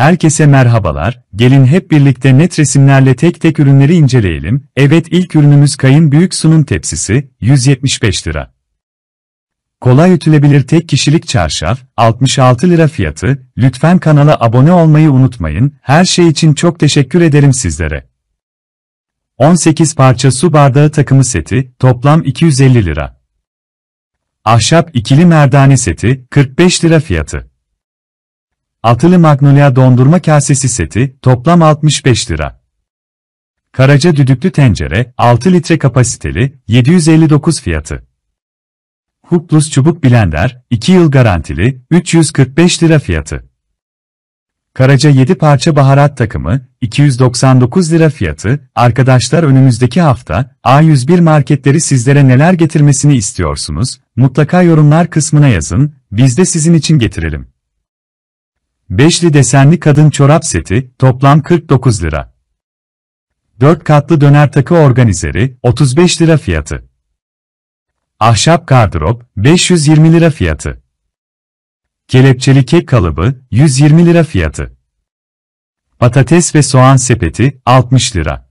Herkese merhabalar, gelin hep birlikte net resimlerle tek tek ürünleri inceleyelim. Evet ilk ürünümüz kayın büyük sunum tepsisi, 175 lira. Kolay ütülebilir tek kişilik çarşaf, 66 lira fiyatı, lütfen kanala abone olmayı unutmayın, her şey için çok teşekkür ederim sizlere. 18 parça su bardağı takımı seti, toplam 250 lira. Ahşap ikili merdane seti, 45 lira fiyatı. Altılı Magnolia dondurma kasesi seti, toplam 65 lira. Karaca düdüklü tencere, 6 litre kapasiteli, 759 fiyatı. Huplus çubuk blender, 2 yıl garantili, 345 lira fiyatı. Karaca 7 parça baharat takımı, 299 lira fiyatı, arkadaşlar önümüzdeki hafta, A101 marketleri sizlere neler getirmesini istiyorsunuz, mutlaka yorumlar kısmına yazın, biz de sizin için getirelim. Beşli desenli kadın çorap seti, toplam 49 lira. 4 katlı döner takı organizeri, 35 lira fiyatı. Ahşap gardırop, 520 lira fiyatı. Kelepçeli kek kalıbı, 120 lira fiyatı. Patates ve soğan sepeti, 60 lira.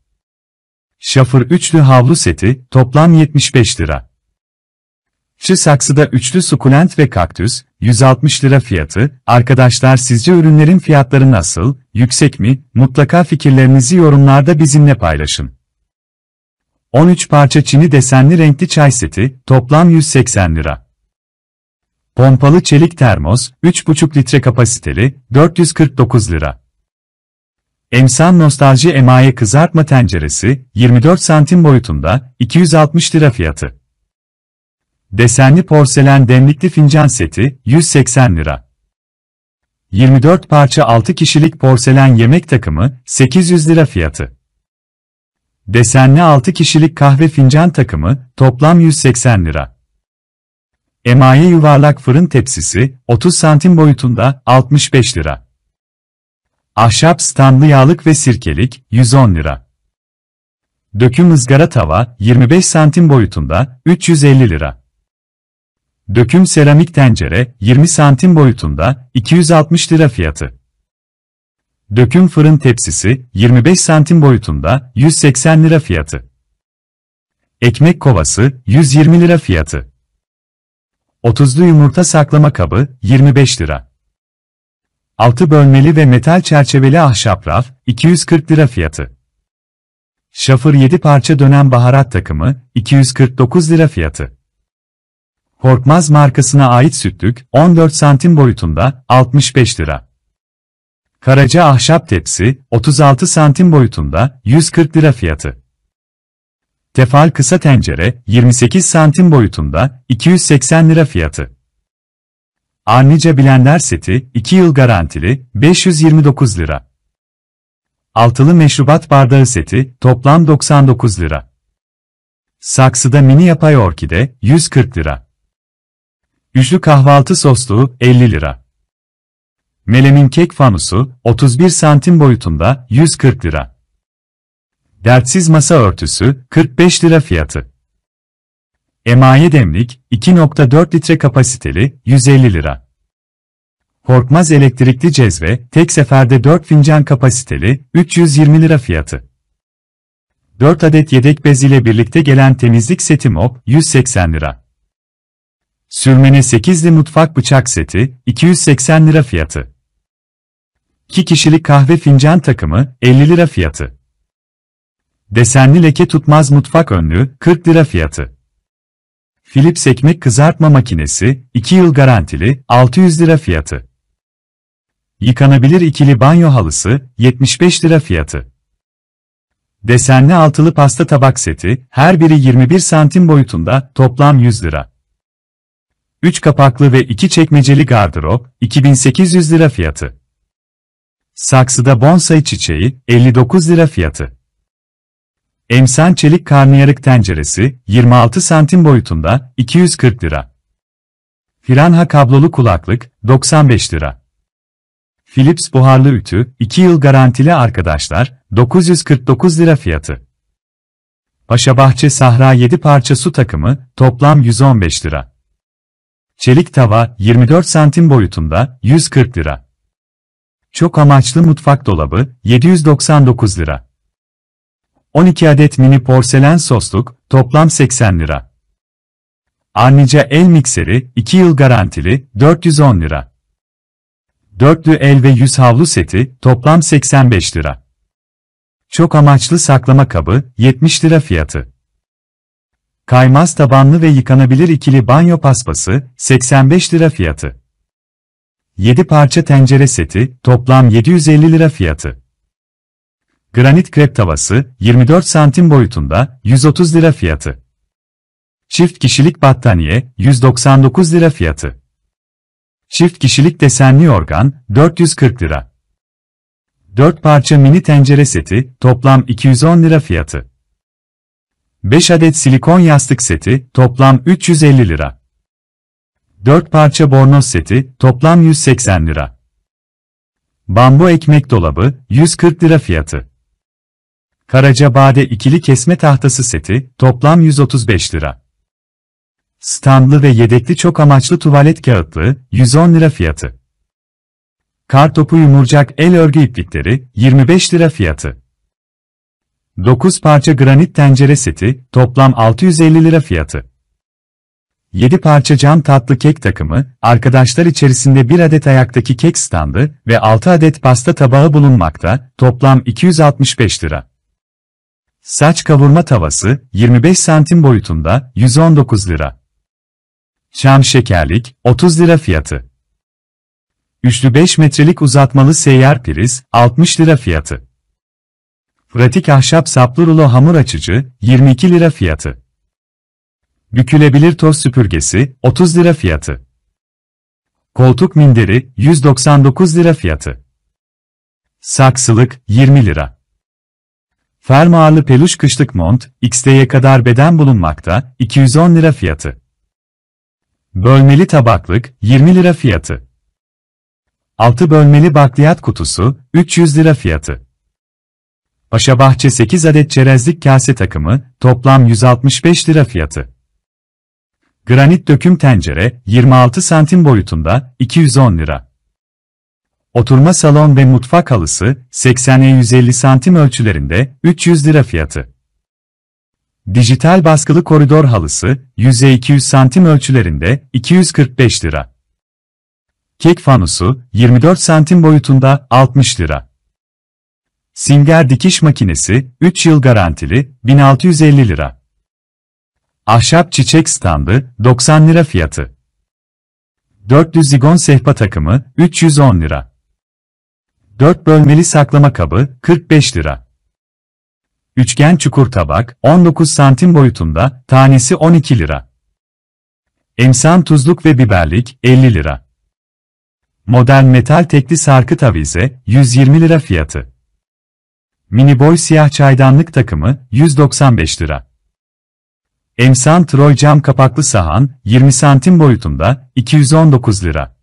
Şafır üçlü havlu seti, toplam 75 lira. Çi saksıda üçlü sukulent ve kaktüs, 160 lira fiyatı, arkadaşlar sizce ürünlerin fiyatları nasıl, yüksek mi, mutlaka fikirlerinizi yorumlarda bizimle paylaşın. 13 parça çini desenli renkli çay seti, toplam 180 lira. Pompalı çelik termos, 3,5 litre kapasiteli, 449 lira. Emsan Nostalji Emaye Kızartma Tenceresi, 24 santim boyutunda, 260 lira fiyatı. Desenli porselen demlikli fincan seti 180 lira. 24 parça 6 kişilik porselen yemek takımı 800 lira fiyatı. Desenli 6 kişilik kahve fincan takımı toplam 180 lira. Emaye yuvarlak fırın tepsisi 30 santim boyutunda 65 lira. Ahşap standlı yağlık ve sirkelik 110 lira. Döküm ızgara tava 25 santim boyutunda 350 lira. Döküm seramik tencere 20 santim boyutunda 260 lira fiyatı. Döküm fırın tepsisi 25 santim boyutunda 180 lira fiyatı. Ekmek kovası 120 lira fiyatı. 30'lu yumurta saklama kabı 25 lira. 6 bölmeli ve metal çerçeveli ahşap raf 240 lira fiyatı. Şafır 7 parça dönen baharat takımı 249 lira fiyatı. Korkmaz markasına ait sütlük, 14 santim boyutunda, 65 lira. Karaca ahşap tepsi, 36 santim boyutunda, 140 lira fiyatı. Tefal kısa tencere, 28 santim boyutunda, 280 lira fiyatı. Arnica blender seti, 2 yıl garantili, 529 lira. Altılı meşrubat bardağı seti, toplam 99 lira. Saksıda mini yapay orkide, 140 lira. Güçlü kahvaltı sosluğu 50 lira. Melemin kek fanusu 31 santim boyutunda 140 lira. Dertsiz masa örtüsü 45 lira fiyatı. Emaye demlik 2.4 litre kapasiteli 150 lira. Korkmaz elektrikli cezve tek seferde 4 fincan kapasiteli 320 lira fiyatı. 4 adet yedek bez ile birlikte gelen temizlik seti mop 180 lira. Sürmene 8'li mutfak bıçak seti, 280 lira fiyatı. 2 kişilik kahve fincan takımı, 50 lira fiyatı. Desenli leke tutmaz mutfak önlüğü, 40 lira fiyatı. Philips ekmek kızartma makinesi, 2 yıl garantili, 600 lira fiyatı. Yıkanabilir ikili banyo halısı, 75 lira fiyatı. Desenli altılı pasta tabak seti, her biri 21 santim boyutunda, toplam 100 lira. 3 kapaklı ve 2 çekmeceli gardırop, 2800 lira fiyatı. Saksıda bonsai çiçeği, 59 lira fiyatı. Emsan çelik karnıyarık tenceresi, 26 santim boyutunda, 240 lira. Piranha kablolu kulaklık, 95 lira. Philips buharlı ütü, 2 yıl garantili arkadaşlar, 949 lira fiyatı. Paşabahçe Sahra 7 parça su takımı, toplam 115 lira. Çelik tava 24 santim boyutunda 140 lira. Çok amaçlı mutfak dolabı 799 lira. 12 adet mini porselen sosluk toplam 80 lira. Arnica el mikseri 2 yıl garantili 410 lira. Dörtlü el ve yüz havlu seti toplam 85 lira. Çok amaçlı saklama kabı 70 lira fiyatı. Kaymaz tabanlı ve yıkanabilir ikili banyo paspası, 85 lira fiyatı. 7 parça tencere seti, toplam 750 lira fiyatı. Granit krep tavası, 24 santim boyutunda, 130 lira fiyatı. Çift kişilik battaniye, 199 lira fiyatı. Çift kişilik desenli organ, 440 lira. 4 parça mini tencere seti, toplam 210 lira fiyatı. 5 adet silikon yastık seti, toplam 350 lira. 4 parça bornoz seti, toplam 180 lira. Bambu ekmek dolabı, 140 lira fiyatı. Karacabade ikili kesme tahtası seti, toplam 135 lira. Standlı ve yedekli çok amaçlı tuvalet kağıtlı, 110 lira fiyatı. Kartopu yumurcak el örgü iplikleri, 25 lira fiyatı. 9 parça granit tencere seti, toplam 650 lira fiyatı. 7 parça cam tatlı kek takımı, arkadaşlar içerisinde 1 adet ayaktaki kek standı ve 6 adet pasta tabağı bulunmakta, toplam 265 lira. Saç kavurma tavası, 25 santim boyutunda, 119 lira. Şam şekerlik, 30 lira fiyatı. Üçlü 5 metrelik uzatmalı seyyar priz, 60 lira fiyatı. Pratik ahşap saplı rulo hamur açıcı, 22 lira fiyatı. Bükülebilir toz süpürgesi, 30 lira fiyatı. Koltuk minderi, 199 lira fiyatı. Saksılık, 20 lira. Fermuarlı peluş kışlık mont, XDye kadar beden bulunmakta, 210 lira fiyatı. Bölmeli tabaklık, 20 lira fiyatı. 6 bölmeli bakliyat kutusu, 300 lira fiyatı. Paşabahçe 8 adet çerezlik kase takımı, toplam 165 lira fiyatı. Granit döküm tencere, 26 santim boyutunda, 210 lira. Oturma salon ve mutfak halısı, 80'e 150 santim ölçülerinde, 300 lira fiyatı. Dijital baskılı koridor halısı, 100'e 200 santim ölçülerinde, 245 lira. Kek fanusu, 24 santim boyutunda, 60 lira. Singer dikiş makinesi, 3 yıl garantili, 1650 lira. Ahşap çiçek standı, 90 lira fiyatı. 400 zigon sehpa takımı, 310 lira. 4 bölmeli saklama kabı, 45 lira. Üçgen çukur tabak, 19 santim boyutunda, tanesi 12 lira. Emsan tuzluk ve biberlik, 50 lira. Modern metal tekli sarkıt avize, 120 lira fiyatı. Mini Boy siyah çaydanlık takımı 195 lira. Emsan Troy cam kapaklı sahan 20 santim boyutunda 219 lira.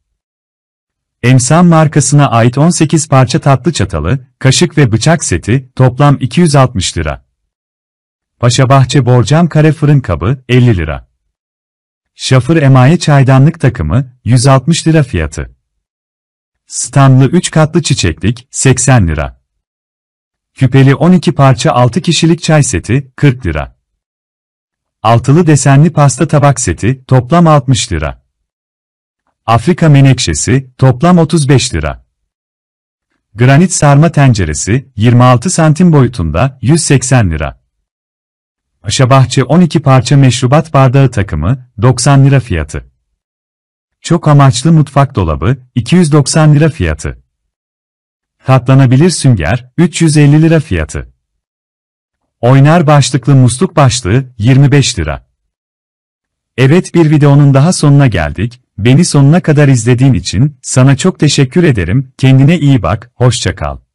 Emsan markasına ait 18 parça tatlı çatalı, kaşık ve bıçak seti toplam 260 lira. Paşabahçe borcam kare fırın kabı 50 lira. Şafır emaye çaydanlık takımı 160 lira fiyatı. Stanlı 3 katlı çiçeklik 80 lira. Küpeli 12 parça 6 kişilik çay seti, 40 lira. Altılı desenli pasta tabak seti, toplam 60 lira. Afrika menekşesi, toplam 35 lira. Granit sarma tenceresi, 26 santim boyutunda, 180 lira. Aşabahçe 12 parça meşrubat bardağı takımı, 90 lira fiyatı. Çok amaçlı mutfak dolabı, 290 lira fiyatı. Katlanabilir sünger, 350 lira fiyatı. Oynar başlıklı musluk başlığı, 25 lira. Evet bir videonun daha sonuna geldik, beni sonuna kadar izlediğin için, sana çok teşekkür ederim, kendine iyi bak, hoşça kal.